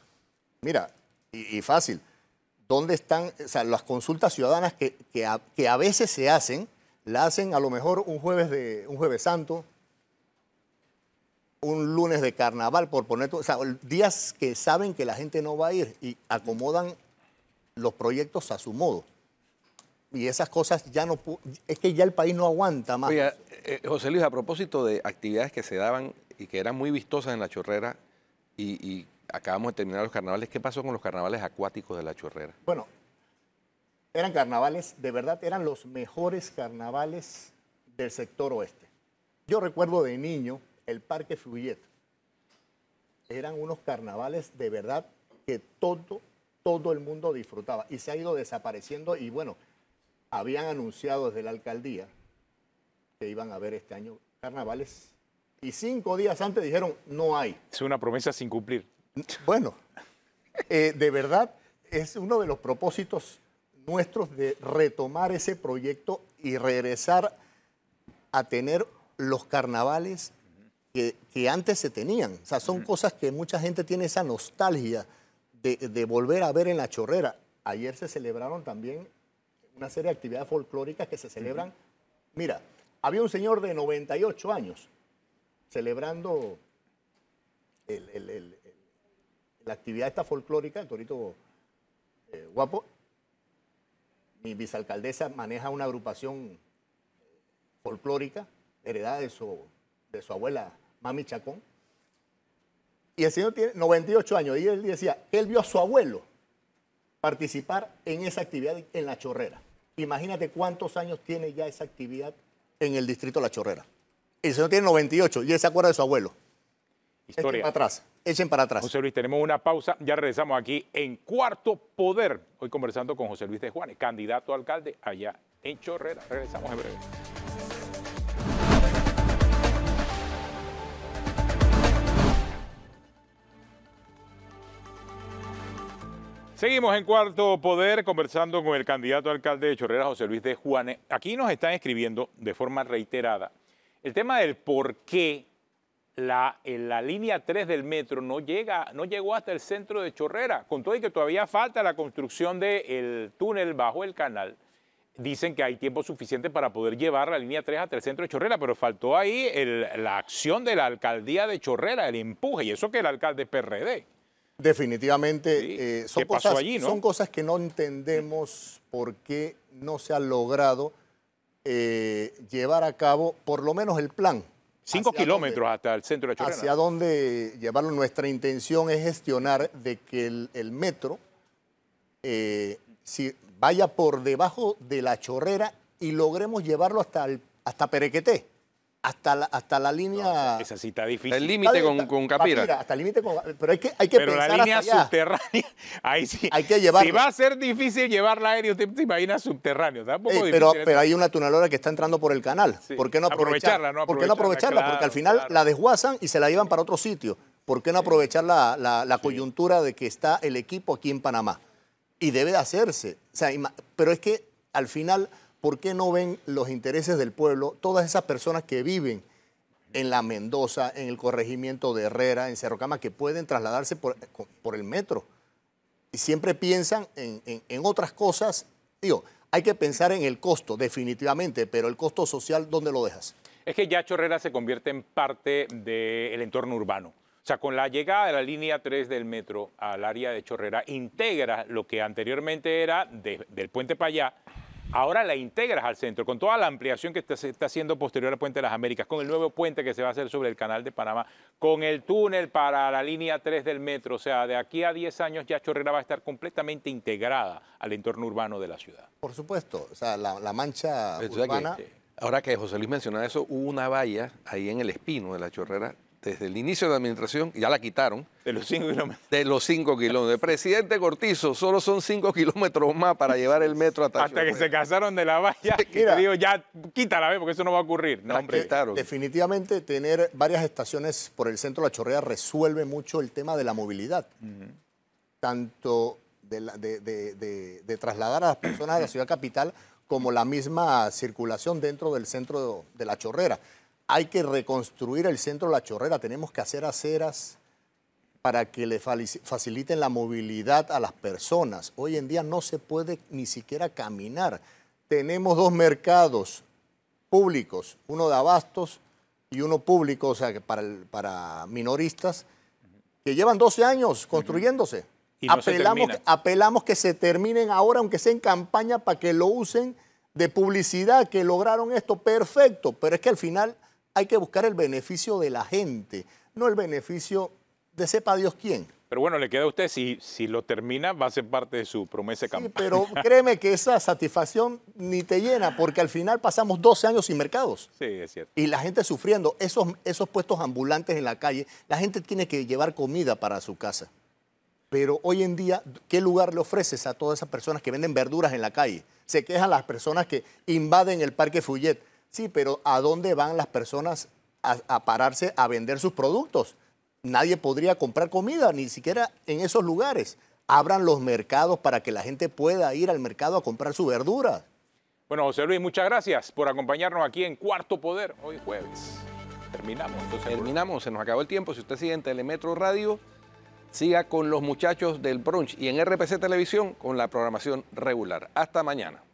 Mira, y, fácil, ¿dónde están las consultas ciudadanas que, que, que a veces se hacen? La hacen a lo mejor un jueves, de, un jueves santo, un lunes de carnaval, por poner, o sea, días que saben que la gente no va a ir y acomodan los proyectos a su modo. Y esas cosas ya no, es que ya el país no aguanta más. Oiga, eh, eh, José Luis, a propósito de actividades que se daban y que eran muy vistosas en la chorrera y, y acabamos de terminar los carnavales, ¿qué pasó con los carnavales acuáticos de la chorrera? Bueno, eran carnavales, de verdad, eran los mejores carnavales del sector oeste. Yo recuerdo de niño el Parque Fluyet. Eran unos carnavales de verdad que todo, todo el mundo disfrutaba y se ha ido desapareciendo y bueno, habían anunciado desde la alcaldía que iban a haber este año carnavales y cinco días antes dijeron no hay. Es una promesa sin cumplir. Bueno, eh, de verdad es uno de los propósitos nuestros de retomar ese proyecto y regresar a tener los carnavales que, antes se tenían. O sea, son cosas que mucha gente tiene esa nostalgia de, volver a ver en la chorrera. Ayer se celebraron también una serie de actividades folclóricas que se celebran. Mira, había un señor de 98 años celebrando la actividad esta folclórica, el torito eh, guapo, mi vicealcaldesa maneja una agrupación folclórica, heredada de su, de su abuela Mami Chacón. Y el señor tiene 98 años. Y él decía él vio a su abuelo participar en esa actividad en La Chorrera. Imagínate cuántos años tiene ya esa actividad en el distrito de La Chorrera. El señor tiene 98 y él se acuerda de su abuelo historia. Echen para atrás. Echen para atrás. José Luis, tenemos una pausa. Ya regresamos aquí en Cuarto Poder. Hoy conversando con José Luis de Juanes, candidato a alcalde allá en Chorrera. Regresamos en breve. Seguimos en Cuarto Poder conversando con el candidato a alcalde de Chorrera, José Luis de Juanes. Aquí nos están escribiendo de forma reiterada el tema del por qué la, la línea 3 del metro no, llega, no llegó hasta el centro de Chorrera, con todo y que todavía falta la construcción del túnel bajo el canal. Dicen que hay tiempo suficiente para poder llevar la línea 3 hasta el centro de Chorrera, pero faltó ahí la acción de la alcaldía de Chorrera, el empuje, y eso que el alcalde PRD. Definitivamente eh, son, cosas, son cosas que no entendemos por qué no se ha logrado eh, llevar a cabo por lo menos el plan Cinco kilómetros hasta el centro de la Chorrera. Hacia dónde llevarlo. Nuestra intención es gestionar de que el, metro eh, si vaya por debajo de la Chorrera y logremos llevarlo hasta, hasta Perequeté hasta la, hasta la línea. esa sí está difícil. El límite con, con, Capira. hasta el límite con. Pero hay que, hay que pero la línea subterránea, ahí sí. Hay que llevarla. Si va a ser difícil llevarla aérea, usted se imagina subterráneo. pero, pero hay una tuneladora que está entrando por el canal. ¿Por qué no aprovecharla? no aprovecharla, Porque al final la desguazan y se la llevan para otro sitio. ¿Por qué no aprovechar la, coyuntura de que está el equipo aquí en Panamá? Y debe de hacerse. pero es que al final ¿por qué no ven los intereses del pueblo todas esas personas que viven en la Mendoza, en el corregimiento de Herrera, en Cerro Cama, que pueden trasladarse por, el metro? Y siempre piensan en, otras cosas. Digo, hay que pensar en el costo, definitivamente, pero el costo social, ¿dónde lo dejas? Es que ya Chorrera se convierte en parte del entorno urbano. O sea, con la llegada de la línea 3 del metro al área de Chorrera, integra lo que anteriormente era del puente para allá, ahora la integras al centro, con toda la ampliación que se está haciendo posterior al Puente de las Américas, con el nuevo puente que se va a hacer sobre el Canal de Panamá, con el túnel para la línea 3 del metro. O sea, de aquí a 10 años ya Chorrera va a estar completamente integrada al entorno urbano de la ciudad. Por supuesto, o sea, la, mancha urbana... ahora que José Luis mencionaba eso, hubo una valla ahí en el espino de la Chorrera desde el inicio de la administración, ya la quitaron. De los 5 kilómetros. De los 5 kilómetros. Presidente Cortizo, solo son 5 kilómetros más para llevar el metro hasta... Hasta que se casaron de la valla y te digo, ya quítala, porque eso no va a ocurrir. No, Definitivamente tener varias estaciones por el centro de la chorrera... resuelve mucho el tema de la movilidad. Tanto de, trasladar a las personas a la ciudad capital como la misma circulación dentro del centro de la Chorrera hay que reconstruir el centro de la chorrera, tenemos que hacer aceras para que le faciliten la movilidad a las personas. Hoy en día no se puede ni siquiera caminar. Tenemos dos mercados públicos, uno de abastos y uno público, o sea, para, para minoristas, que llevan 12 años construyéndose. Y apelamos, apelamos que se terminen ahora, aunque sea en campaña, para que lo usen de publicidad, que lograron esto, perfecto, pero es que al final hay que buscar el beneficio de la gente, no el beneficio de sepa Dios quién. Pero bueno, le queda a usted, si, si lo termina, va a ser parte de su promesa de campaña. Sí, pero créeme que esa satisfacción ni te llena, porque al final pasamos 12 años sin mercados. Sí, es cierto. Y la gente sufriendo, esos, esos puestos ambulantes en la calle, la gente tiene que llevar comida para su casa. Pero hoy en día, ¿qué lugar le ofreces a todas esas personas que venden verduras en la calle? Se quejan las personas que invaden el Parque Fouillet Sí, pero ¿a dónde van las personas a, pararse a vender sus productos? Nadie podría comprar comida, ni siquiera en esos lugares. Abran los mercados para que la gente pueda ir al mercado a comprar su verdura. Bueno, José Luis, muchas gracias por acompañarnos aquí en Cuarto Poder hoy jueves. Terminamos. Terminamos, se nos acabó el tiempo. Si usted sigue en Telemetro Radio, siga con los muchachos del brunch y en RPC Televisión con la programación regular. Hasta mañana.